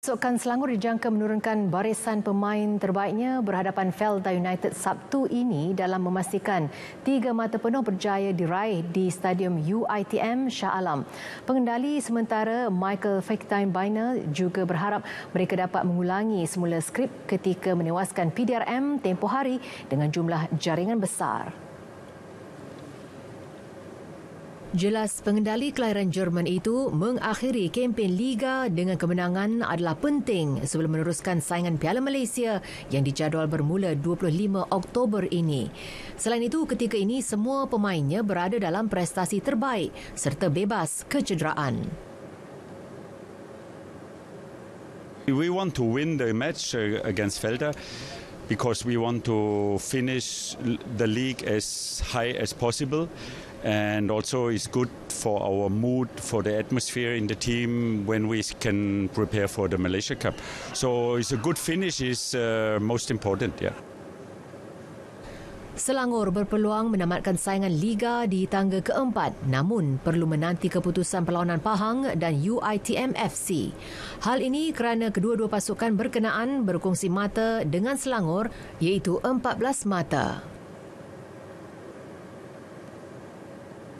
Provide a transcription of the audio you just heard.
Sokan Selangor dijangka menurunkan barisan pemain terbaiknya berhadapan Felda United Sabtu ini dalam memastikan tiga mata penuh berjaya diraih di Stadium UITM Shah Alam. Pengendali sementara Michael Fechtime Biner juga berharap mereka dapat mengulangi semula skrip ketika menewaskan PDRM tempoh hari dengan jumlah jaringan besar. Jelas pengendali kelahiran Jerman itu mengakhiri kempen Liga dengan kemenangan adalah penting sebelum meneruskan saingan Piala Malaysia yang dijadual bermula 25 Oktober ini. Selain itu, ketika ini semua pemainnya berada dalam prestasi terbaik serta bebas kecederaan. We want to win the match uh, against Felda because we want to finish the league as high as possible and also it's good for our mood, for the atmosphere in the team when we can prepare for the Malaysia Cup. So it's a good finish is uh, most important, yeah. Selangor berpeluang menamatkan saingan Liga di tangga keempat namun perlu menanti keputusan perlawanan Pahang dan UITM FC. Hal ini kerana kedua-dua pasukan berkenaan berkongsi mata dengan Selangor iaitu 14 mata.